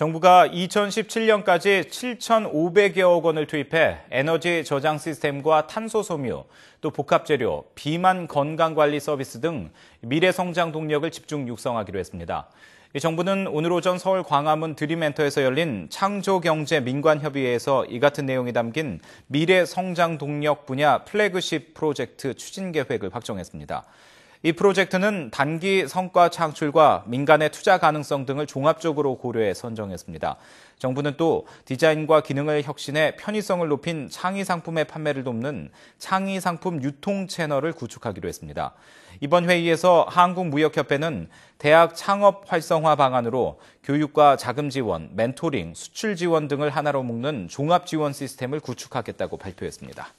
정부가 2017년까지 7,500여억 원을 투입해 에너지 저장 시스템과 탄소 소묘, 또 복합재료, 비만 건강관리 서비스 등 미래 성장 동력을 집중 육성하기로 했습니다. 정부는 오늘 오전 서울 광화문 드림엔터에서 열린 창조경제 민관협의회에서 이 같은 내용이 담긴 미래 성장 동력 분야 플래그십 프로젝트 추진 계획을 확정했습니다. 이 프로젝트는 단기 성과 창출과 민간의 투자 가능성 등을 종합적으로 고려해 선정했습니다. 정부는 또 디자인과 기능을 혁신해 편의성을 높인 창의 상품의 판매를 돕는 창의 상품 유통 채널을 구축하기로 했습니다. 이번 회의에서 한국무역협회는 대학 창업 활성화 방안으로 교육과 자금 지원, 멘토링, 수출 지원 등을 하나로 묶는 종합 지원 시스템을 구축하겠다고 발표했습니다.